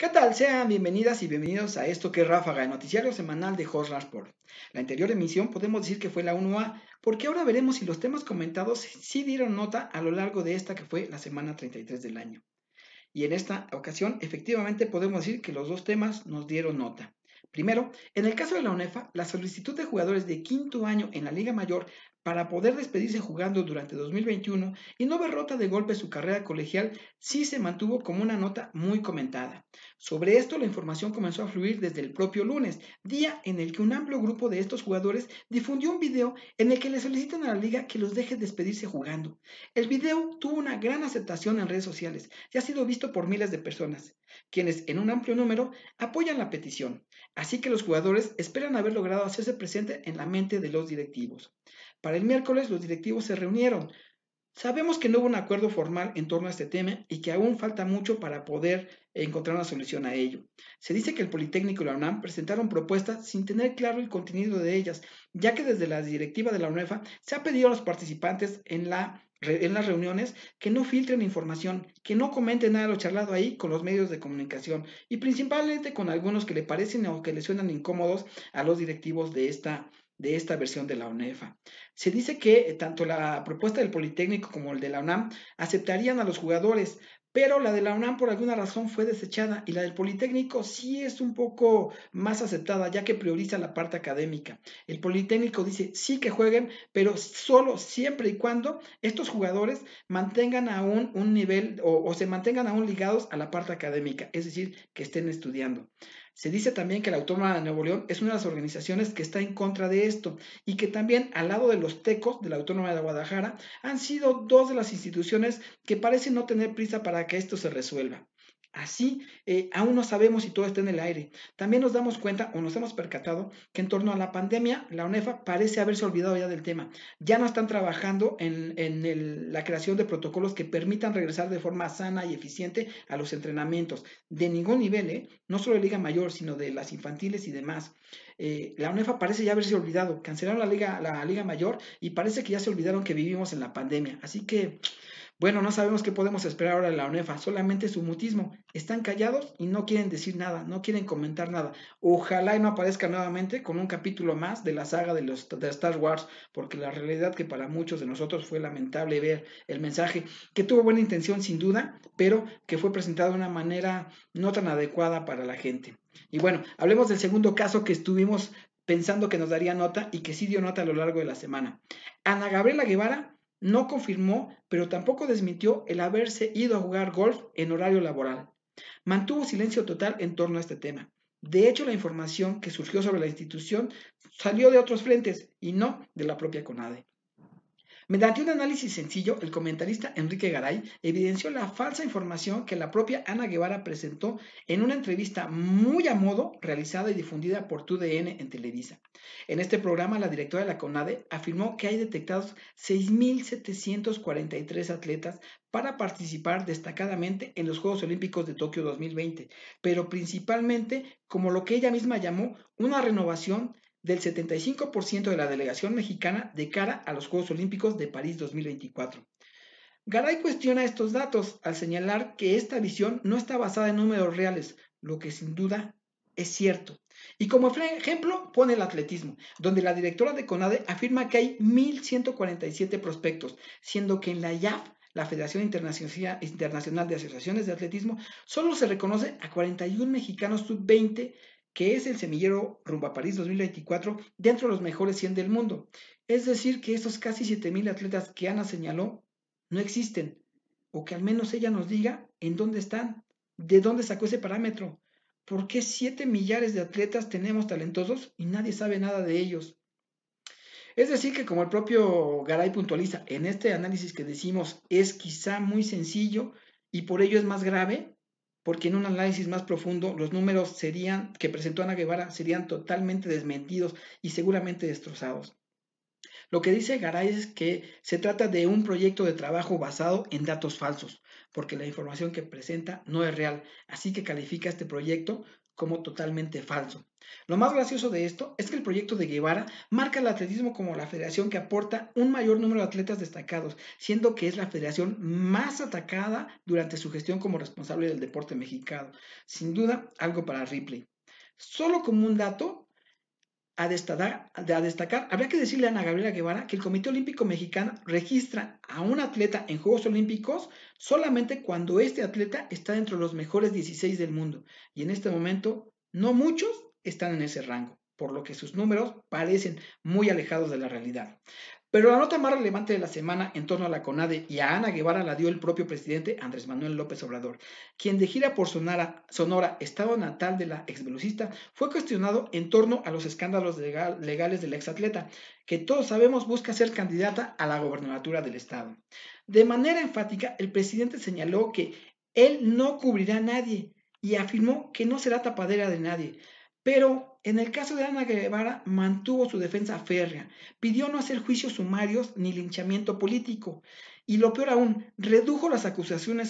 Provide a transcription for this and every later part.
¿Qué tal? Sean bienvenidas y bienvenidos a esto que es Ráfaga, el noticiario semanal de Host rasport La anterior emisión podemos decir que fue la 1A, porque ahora veremos si los temas comentados sí dieron nota a lo largo de esta que fue la semana 33 del año. Y en esta ocasión, efectivamente, podemos decir que los dos temas nos dieron nota. Primero, en el caso de la UNEFA, la solicitud de jugadores de quinto año en la Liga Mayor para poder despedirse jugando durante 2021 y no ver rota de golpe su carrera colegial, sí se mantuvo como una nota muy comentada. Sobre esto la información comenzó a fluir desde el propio lunes, día en el que un amplio grupo de estos jugadores difundió un video en el que le solicitan a la liga que los deje despedirse jugando. El video tuvo una gran aceptación en redes sociales y ha sido visto por miles de personas, quienes en un amplio número apoyan la petición. Así que los jugadores esperan haber logrado hacerse presente en la mente de los directivos. Para el miércoles los directivos se reunieron. Sabemos que no hubo un acuerdo formal en torno a este tema y que aún falta mucho para poder encontrar una solución a ello. Se dice que el Politécnico y la UNAM presentaron propuestas sin tener claro el contenido de ellas, ya que desde la directiva de la UNEFA se ha pedido a los participantes en las reuniones que no filtren información, que no comenten nada de lo charlado ahí con los medios de comunicación y principalmente con algunos que le parecen o que le suenan incómodos a los directivos de esta de esta versión de la UNEFA. Se dice que tanto la propuesta del Politécnico como el de la UNAM aceptarían a los jugadores, pero la de la UNAM por alguna razón fue desechada y la del Politécnico sí es un poco más aceptada, ya que prioriza la parte académica. El Politécnico dice sí que jueguen, pero solo siempre y cuando estos jugadores mantengan aún un nivel o, se mantengan aún ligados a la parte académica, es decir, que estén estudiando. Se dice también que la Autónoma de Nuevo León es una de las organizaciones que está en contra de esto y que también al lado de los tecos de la Autónoma de Guadalajara han sido dos de las instituciones que parecen no tener prisa para que esto se resuelva. Así, eh, aún no sabemos si todo está en el aire. También nos damos cuenta o nos hemos percatado que en torno a la pandemia, la UNEFA parece haberse olvidado ya del tema. Ya no están trabajando en, la creación de protocolos que permitan regresar de forma sana y eficiente a los entrenamientos, de ningún nivel, ¿eh? no solo de Liga Mayor, sino de las infantiles y demás. Eh, la UNEFA parece ya haberse olvidado, cancelaron la Liga, la Liga Mayor y parece que ya se olvidaron que vivimos en la pandemia. Así que bueno, no sabemos qué podemos esperar ahora de la UNEFA, solamente su mutismo. Están callados y no quieren decir nada, no quieren comentar nada. Ojalá y no aparezca nuevamente con un capítulo más de la saga de, los, de Star Wars, porque la realidad que para muchos de nosotros fue lamentable ver el mensaje, que tuvo buena intención sin duda, pero que fue presentado de una manera no tan adecuada para la gente. Y bueno, hablemos del segundo caso que estuvimos pensando que nos daría nota y que sí dio nota a lo largo de la semana. Ana Gabriela Guevara no confirmó, pero tampoco desmintió el haberse ido a jugar golf en horario laboral. Mantuvo silencio total en torno a este tema. De hecho, la información que surgió sobre la institución salió de otros frentes y no de la propia CONADE. Mediante un análisis sencillo, el comentarista Enrique Garay evidenció la falsa información que la propia Ana Guevara presentó en una entrevista muy a modo realizada y difundida por TUDN en Televisa. En este programa, la directora de la CONADE afirmó que hay detectados 6.743 atletas para participar destacadamente en los Juegos Olímpicos de Tokio 2020, pero principalmente como lo que ella misma llamó una renovación del 75% de la delegación mexicana de cara a los Juegos Olímpicos de París 2024. Garay cuestiona estos datos al señalar que esta visión no está basada en números reales, lo que sin duda es cierto. Y como ejemplo pone el atletismo, donde la directora de CONADE afirma que hay 1.147 prospectos, siendo que en la IAF, la Federación Internacional de Asociaciones de Atletismo, solo se reconoce a 41 mexicanos sub-20 que es el semillero Rumba París 2024 dentro de los mejores 100 del mundo. Es decir, que esos casi 7.000 atletas que Ana señaló no existen, o que al menos ella nos diga en dónde están, de dónde sacó ese parámetro, por qué 7 millares de atletas tenemos talentosos y nadie sabe nada de ellos. Es decir, que como el propio Garay puntualiza, en este análisis que decimos es quizá muy sencillo y por ello es más grave, porque en un análisis más profundo los números que presentó Ana Guevara serían totalmente desmentidos y seguramente destrozados. Lo que dice Garay es que se trata de un proyecto de trabajo basado en datos falsos, porque la información que presenta no es real, así que califica este proyecto como totalmente falso. Lo más gracioso de esto es que el proyecto de Guevara marca el atletismo como la federación que aporta un mayor número de atletas destacados, siendo que es la federación más atacada durante su gestión como responsable del deporte mexicano. Sin duda, algo para Ripley. Solo como un dato, a destacar, habría que decirle a Ana Gabriela Guevara que el Comité Olímpico Mexicano registra a un atleta en Juegos Olímpicos solamente cuando este atleta está dentro de los mejores 16 del mundo. Y en este momento, no muchos están en ese rango, por lo que sus números parecen muy alejados de la realidad. Pero la nota más relevante de la semana en torno a la CONADE y a Ana Guevara la dio el propio presidente Andrés Manuel López Obrador, quien de gira por Sonora, estado natal de la exvelucista, fue cuestionado en torno a los escándalos legales del la exatleta, que todos sabemos busca ser candidata a la gobernatura del estado. De manera enfática, el presidente señaló que él no cubrirá a nadie y afirmó que no será tapadera de nadie, pero en el caso de Ana Guevara, mantuvo su defensa férrea, pidió no hacer juicios sumarios ni linchamiento político, y lo peor aún, redujo las acusaciones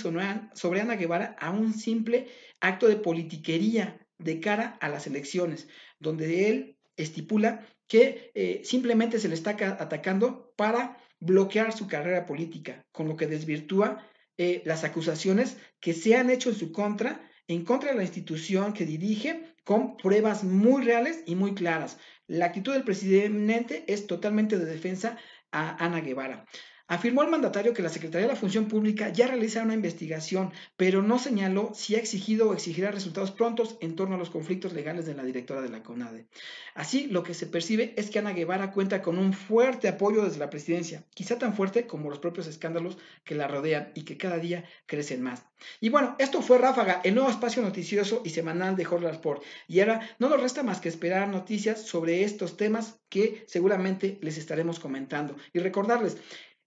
sobre Ana Guevara a un simple acto de politiquería de cara a las elecciones, donde él estipula que eh, simplemente se le está atacando para bloquear su carrera política, con lo que desvirtúa eh, las acusaciones que se han hecho en su contra, en contra de la institución que dirige con pruebas muy reales y muy claras. La actitud del presidente es totalmente de defensa a Ana Guevara. Afirmó el mandatario que la Secretaría de la Función Pública ya realiza una investigación, pero no señaló si ha exigido o exigirá resultados prontos en torno a los conflictos legales de la directora de la CONADE. Así, lo que se percibe es que Ana Guevara cuenta con un fuerte apoyo desde la presidencia, quizá tan fuerte como los propios escándalos que la rodean y que cada día crecen más. Y bueno, esto fue Ráfaga, el nuevo espacio noticioso y semanal de Jorge Sport. Y ahora no nos resta más que esperar noticias sobre estos temas que seguramente les estaremos comentando. Y recordarles,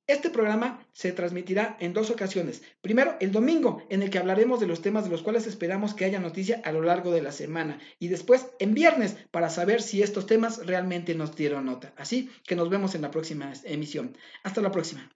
este programa se transmitirá en dos ocasiones. Primero, el domingo, en el que hablaremos de los temas de los cuales esperamos que haya noticia a lo largo de la semana. Y después, en viernes, para saber si estos temas realmente nos dieron nota. Así que nos vemos en la próxima emisión. Hasta la próxima.